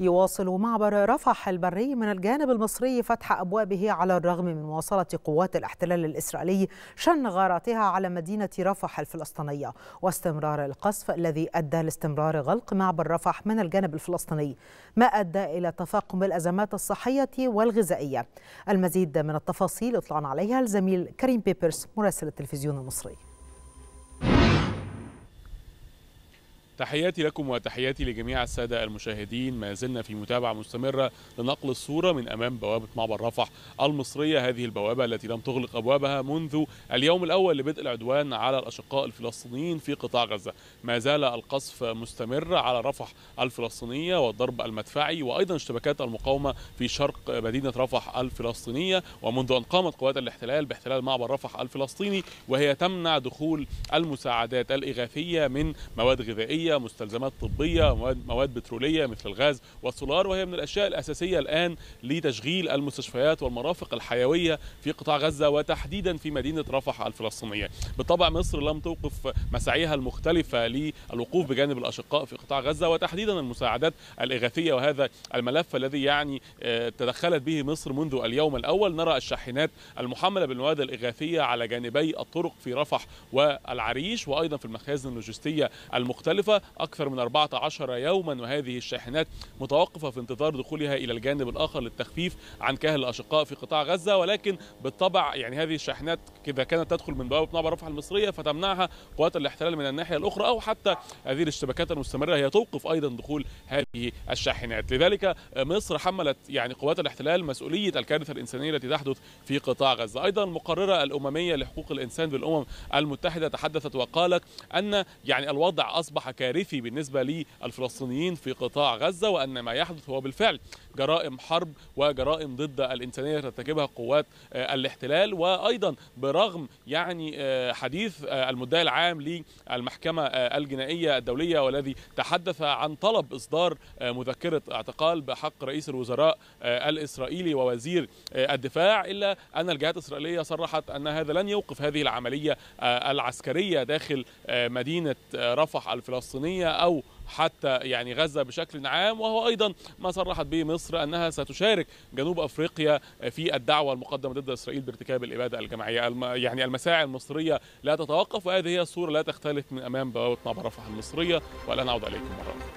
يواصل معبر رفح البري من الجانب المصري فتح أبوابه على الرغم من مواصلة قوات الاحتلال الإسرائيلي شن غاراتها على مدينة رفح الفلسطينية واستمرار القصف الذي أدى لاستمرار غلق معبر رفح من الجانب الفلسطيني ما أدى إلى تفاقم الأزمات الصحية والغذائية المزيد من التفاصيل اطلعنا عليها الزميل كريم بيبرس مراسل التلفزيون المصري تحياتي لكم وتحياتي لجميع السادة المشاهدين ما زلنا في متابعة مستمرة لنقل الصورة من أمام بوابة معبر رفح المصرية هذه البوابة التي لم تغلق أبوابها منذ اليوم الأول لبدء العدوان على الأشقاء الفلسطينيين في قطاع غزة ما زال القصف مستمر على رفح الفلسطينية والضرب المدفعي وأيضا اشتباكات المقاومة في شرق مدينة رفح الفلسطينية ومنذ أن قامت قوات الاحتلال باحتلال معبر رفح الفلسطيني وهي تمنع دخول المساعدات الإغاثية من مواد غذائية غذائيه، مستلزمات طبيه، مواد بتروليه مثل الغاز والسولار وهي من الاشياء الاساسيه الان لتشغيل المستشفيات والمرافق الحيويه في قطاع غزه وتحديدا في مدينه رفح الفلسطينيه. بالطبع مصر لم توقف مساعيها المختلفه للوقوف بجانب الاشقاء في قطاع غزه وتحديدا المساعدات الاغاثيه وهذا الملف الذي يعني آه، تدخلت به مصر منذ اليوم الاول نرى الشاحنات المحمله بالمواد الاغاثيه على جانبي الطرق في رفح والعريش وايضا في المخازن اللوجستيه المختلفه أكثر من 14 يوما وهذه الشاحنات متوقفة في انتظار دخولها إلى الجانب الآخر للتخفيف عن كاهل الأشقاء في قطاع غزة ولكن بالطبع يعني هذه الشاحنات إذا كانت تدخل من بوابة معبر رفح المصرية فتمنعها قوات الاحتلال من الناحية الأخرى أو حتى هذه الاشتباكات المستمرة هي توقف أيضا دخول هذه الشاحنات لذلك مصر حملت يعني قوات الاحتلال مسؤولية الكارثة الإنسانية التي تحدث في قطاع غزة أيضا المقررة الأممية لحقوق الإنسان بالأمم المتحدة تحدثت وقالت أن يعني الوضع أصبح كارثي كارثي بالنسبة للفلسطينيين في قطاع غزة وأن ما يحدث هو بالفعل جرائم حرب وجرائم ضد الإنسانية ترتكبها قوات آه، الاحتلال وأيضا برغم يعني آه، حديث آه، المدعي العام للمحكمة الجنائية الدولية والذي تحدث عن طلب إصدار مذكرة اعتقال بحق رئيس الوزراء الإسرائيلي ووزير الدفاع إلا أن الجهات الإسرائيلية صرحت أن هذا لن يوقف هذه العملية العسكرية داخل مدينة رفح الفلسطينية الفلسطينية أو حتى يعني غزة بشكل عام وهو أيضا ما صرحت به مصر أنها ستشارك جنوب أفريقيا في الدعوة المقدمة ضد إسرائيل بارتكاب الإبادة الجماعية يعني المساعي المصرية لا تتوقف وهذه هي الصورة لا تختلف من أمام بوابة معبر رفح المصرية والآن أعود إليكم مرة أخرى